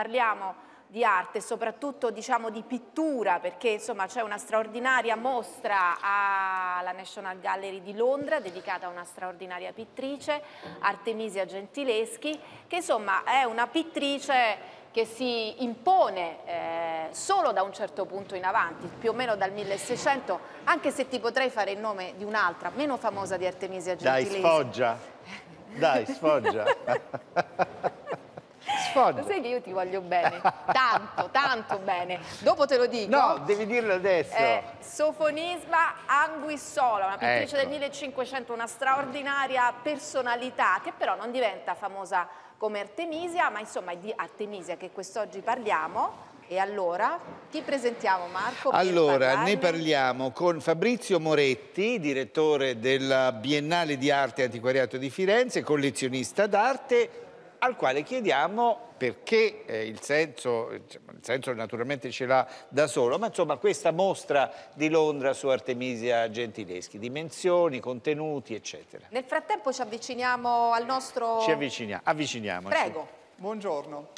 parliamo di arte, soprattutto diciamo, di pittura, perché c'è una straordinaria mostra alla National Gallery di Londra dedicata a una straordinaria pittrice, Artemisia Gentileschi, che insomma è una pittrice che si impone eh, solo da un certo punto in avanti, più o meno dal 1600, anche se ti potrei fare il nome di un'altra, meno famosa di Artemisia Gentileschi. Dai, sfoggia! Dai, sfoggia! Sfoggio. sai che io ti voglio bene, tanto, tanto bene. Dopo te lo dico. No, devi dirlo adesso. Eh, Sofonisma Anguissola, una pittrice ecco. del 1500, una straordinaria personalità che però non diventa famosa come Artemisia, ma insomma è di Artemisia che quest'oggi parliamo. E allora chi presentiamo Marco? Allora, ne parliamo con Fabrizio Moretti, direttore della Biennale di Arte e Antiquariato di Firenze, collezionista d'arte al quale chiediamo perché eh, il, senso, il senso naturalmente ce l'ha da solo, ma insomma questa mostra di Londra su Artemisia Gentileschi, dimensioni, contenuti, eccetera. Nel frattempo ci avviciniamo al nostro... Ci avviciniamo, avviciniamoci. Prego. Buongiorno.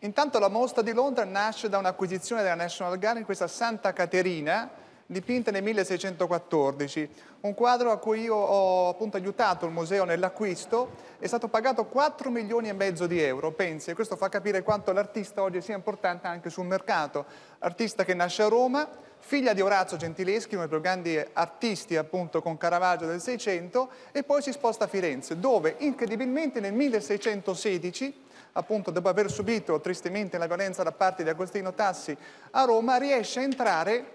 Intanto la mostra di Londra nasce da un'acquisizione della National Gallery, questa Santa Caterina, dipinta nel 1614, un quadro a cui io ho appunto aiutato il museo nell'acquisto, è stato pagato 4 milioni e mezzo di euro, pensi, e questo fa capire quanto l'artista oggi sia importante anche sul mercato. Artista che nasce a Roma, figlia di Orazio Gentileschi, uno dei più grandi artisti appunto con Caravaggio del Seicento, e poi si sposta a Firenze, dove incredibilmente nel 1616 appunto dopo aver subito tristemente la violenza da parte di Agostino Tassi a Roma riesce a entrare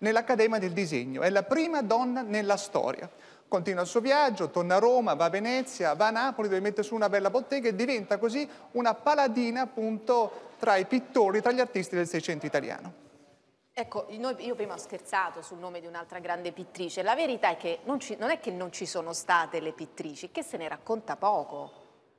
nell'Accademia del Disegno. È la prima donna nella storia. Continua il suo viaggio, torna a Roma, va a Venezia, va a Napoli dove mette su una bella bottega e diventa così una paladina appunto tra i pittori, tra gli artisti del Seicento italiano. Ecco, io prima ho scherzato sul nome di un'altra grande pittrice. La verità è che non, ci, non è che non ci sono state le pittrici, che se ne racconta poco.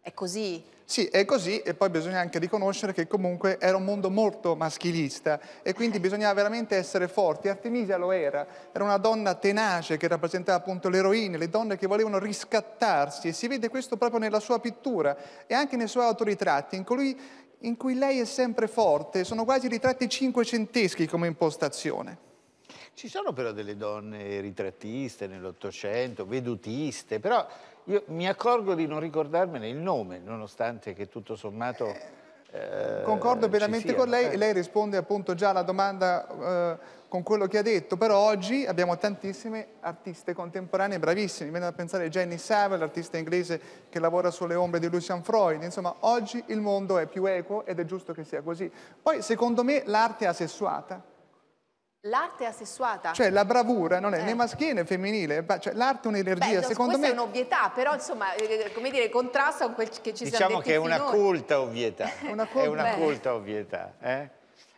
È così? Sì, è così e poi bisogna anche riconoscere che comunque era un mondo molto maschilista e quindi bisognava veramente essere forti. Artemisia lo era, era una donna tenace che rappresentava appunto le eroine, le donne che volevano riscattarsi e si vede questo proprio nella sua pittura e anche nei suoi autoritratti, in cui, in cui lei è sempre forte, sono quasi ritratti cinquecenteschi come impostazione. Ci sono però delle donne ritrattiste nell'Ottocento, vedutiste, però io mi accorgo di non ricordarmene il nome, nonostante che tutto sommato... Eh, Concordo pienamente con lei, eh. lei risponde appunto già alla domanda eh, con quello che ha detto, però oggi abbiamo tantissime artiste contemporanee bravissime, mi viene da pensare a Jenny Savile, l'artista inglese che lavora sulle ombre di Lucian Freud, insomma oggi il mondo è più equo ed è giusto che sia così. Poi secondo me l'arte è asessuata, L'arte è assessuata. Cioè la bravura non è eh. né maschile né femminile, eh, cioè, l'arte è un'energia, Beh, secondo me... Questa è un'ovvietà, però insomma, eh, eh, come dire, contrasta con quel che ci diciamo siamo Diciamo che è una finora. colta ovvietà, una col- è una Beh. colta ovvietà, eh?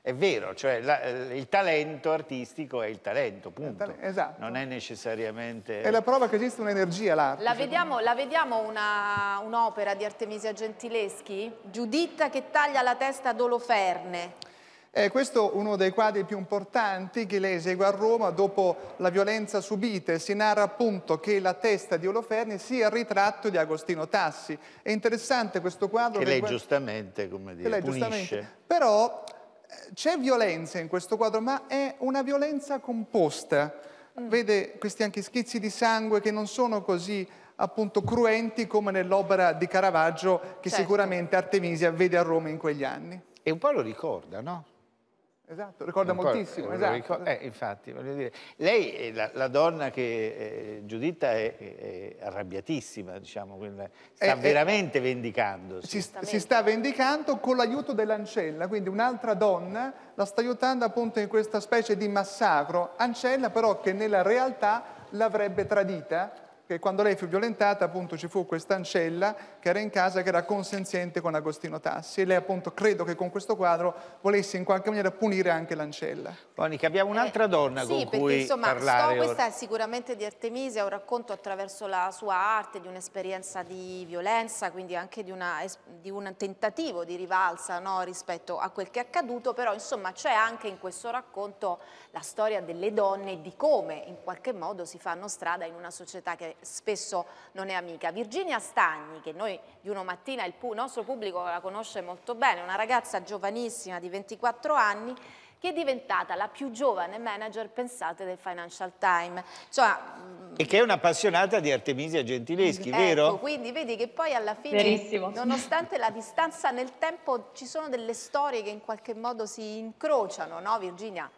È vero, cioè la, il talento artistico è il talento, punto. Esatto. Non è necessariamente... È la prova che esiste un'energia l'arte. La vediamo, la vediamo una, un'opera di Artemisia Gentileschi? Giuditta che taglia la testa ad Oloferne. Eh, questo è uno dei quadri più importanti che lei esegue a Roma dopo la violenza subita e si narra appunto che la testa di Oloferni sia il ritratto di Agostino Tassi. È interessante questo quadro. Che lei quadro... giustamente, come dire, lei punisce. Giustamente. Però eh, c'è violenza in questo quadro, ma è una violenza composta. Mm. Vede questi anche schizzi di sangue che non sono così appunto cruenti come nell'opera di Caravaggio che certo. sicuramente Artemisia vede a Roma in quegli anni. E un po' lo ricorda, no? Esatto, ricorda Ancora, moltissimo. Eh, esatto. Ricordo, esatto. eh, infatti, voglio dire, lei è eh, la, la donna che eh, eh Giuditta è, è, arrabbiatissima, diciamo, sta è, veramente vendicandosi. Si, si, sta vendicando con l'aiuto dell'Ancella, quindi un'altra donna la sta aiutando appunto in questa specie di massacro. Ancella però che nella realtà l'avrebbe tradita che quando lei fu violentata appunto ci fu questa ancella che era in casa che era consenziente con Agostino Tassi e lei appunto credo che con questo quadro volesse in qualche maniera punire anche l'ancella. Monica, abbiamo eh, un'altra donna eh, con sì, cui perché, insomma, parlare. Sto, questa è sicuramente di Artemisia, un racconto attraverso la sua arte di un'esperienza di violenza, quindi anche di, una, di un tentativo di rivalsa no, rispetto a quel che è accaduto, però insomma c'è anche in questo racconto la storia delle donne e di come in qualche modo si fanno strada in una società che spesso non è amica. Virginia Stagni, che noi di una mattina il nostro pubblico la conosce molto bene, una ragazza giovanissima di 24 anni che è diventata la più giovane manager, pensate, del Financial Times. Cioè, mm, e che è un'appassionata di Artemisia Gentileschi, ecco, vero? Quindi vedi che poi alla fine, Verissimo. nonostante la distanza nel tempo, ci sono delle storie che in qualche modo si incrociano, no Virginia?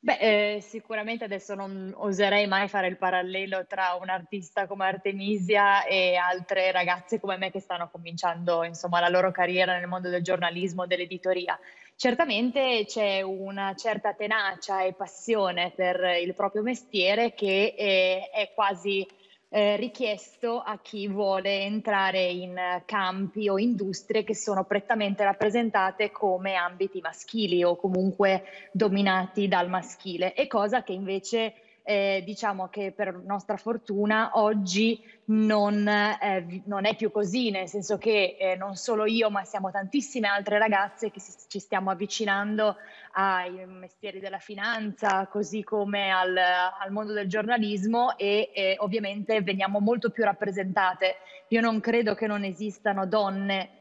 Beh, eh, sicuramente adesso non oserei mai fare il parallelo tra un artista come Artemisia e altre ragazze come me che stanno cominciando insomma, la loro carriera nel mondo del giornalismo, dell'editoria. Certamente c'è una certa tenacia e passione per il proprio mestiere che eh, è quasi eh, richiesto a chi vuole entrare in eh, campi o industrie che sono prettamente rappresentate come ambiti maschili o comunque dominati dal maschile e cosa che invece eh, diciamo che per nostra fortuna oggi non, eh, non, è più così, nel senso che eh, non solo io, ma siamo tantissime altre ragazze che si, ci stiamo avvicinando ai mestieri della finanza, così come al, al mondo del giornalismo e ovviamente veniamo molto più rappresentate. Io non credo che non esistano donne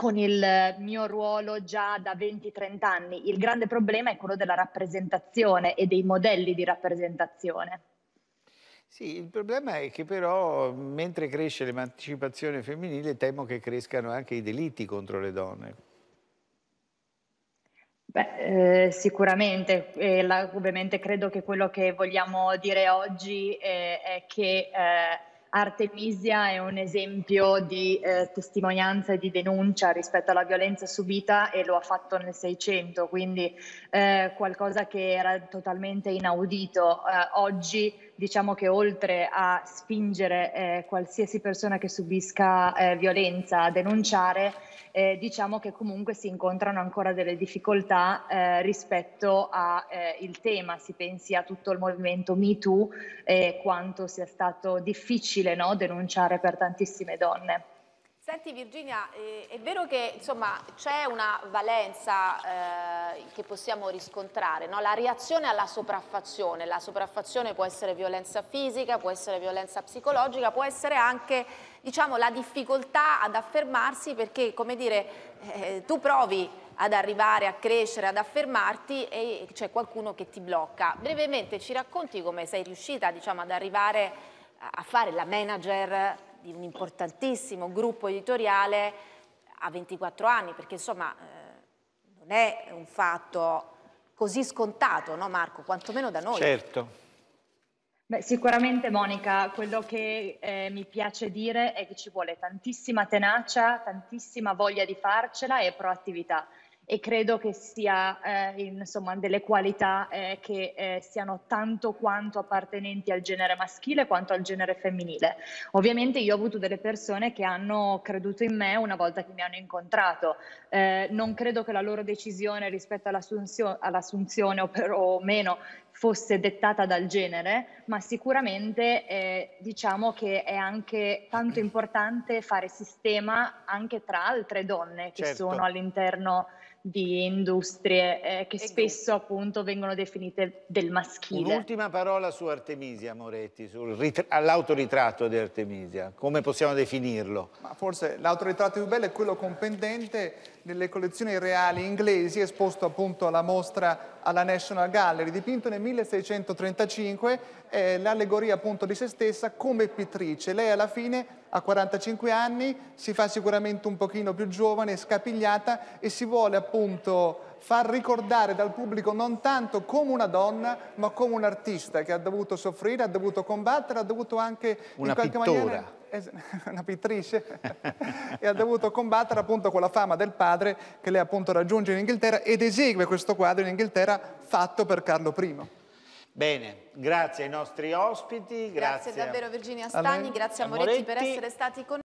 con il mio ruolo già da 20-30 anni. Il grande problema è quello della rappresentazione e dei modelli di rappresentazione. Sì, il problema è che però mentre cresce l'emancipazione femminile temo che crescano anche i delitti contro le donne. Beh, eh, sicuramente, eh, la, ovviamente credo che quello che vogliamo dire oggi eh, è che eh, Artemisia è un esempio di eh, testimonianza e di denuncia rispetto alla violenza subita e lo ha fatto nel 600, quindi eh, qualcosa che era totalmente inaudito. Eh, oggi diciamo che oltre a spingere eh, qualsiasi persona che subisca eh, violenza a denunciare, eh, diciamo che comunque si incontrano ancora delle difficoltà eh, rispetto al eh, tema, si pensi a tutto il movimento MeToo e quanto sia stato difficile difficile no, denunciare per tantissime donne. Senti Virginia, eh, è vero che insomma, c'è una valenza eh, che possiamo riscontrare, no? la reazione alla sopraffazione, la sopraffazione può essere violenza fisica, può essere violenza psicologica, può essere anche diciamo, la difficoltà ad affermarsi perché come dire, eh, tu provi ad arrivare, a crescere, ad affermarti e c'è qualcuno che ti blocca. Brevemente ci racconti come sei riuscita diciamo, ad arrivare a a fare la manager di un importantissimo gruppo editoriale a 24 anni, perché insomma eh, non è un fatto così scontato, no Marco? Quantomeno da noi. Certo. Beh, sicuramente Monica, quello che eh, mi piace dire è che ci vuole tantissima tenacia, tantissima voglia di farcela e proattività e credo che sia eh, insomma delle qualità eh, che eh, siano tanto quanto appartenenti al genere maschile quanto al genere femminile. Ovviamente io ho avuto delle persone che hanno creduto in me una volta che mi hanno incontrato, eh, non credo che la loro decisione rispetto all'assunzio- all'assunzione o, per, o meno fosse dettata dal genere, ma sicuramente eh, diciamo che è anche tanto importante fare sistema anche tra altre donne che certo. sono all'interno di industrie eh, che e spesso qui. appunto vengono definite del maschile. Un'ultima parola su Artemisia Moretti, sull'autoritratto di Artemisia, come possiamo definirlo? Ma forse l'autoritratto più bello è quello compendente nelle collezioni reali inglesi esposto appunto alla mostra alla National Gallery, dipinto nel 1635, è l'allegoria appunto di se stessa come pittrice. Lei alla fine a 45 anni, si fa sicuramente un pochino più giovane, scapigliata e si vuole appunto far ricordare dal pubblico non tanto come una donna, ma come un artista che ha dovuto soffrire, ha dovuto combattere, ha dovuto anche una in qualche pittura. maniera una pittrice e ha dovuto combattere appunto con la fama del padre che lei appunto raggiunge in Inghilterra ed esegue questo quadro in Inghilterra fatto per Carlo I. Bene, grazie ai nostri ospiti. Grazie, grazie davvero Virginia Stagni, grazie a Moretti, Moretti per essere stati con noi.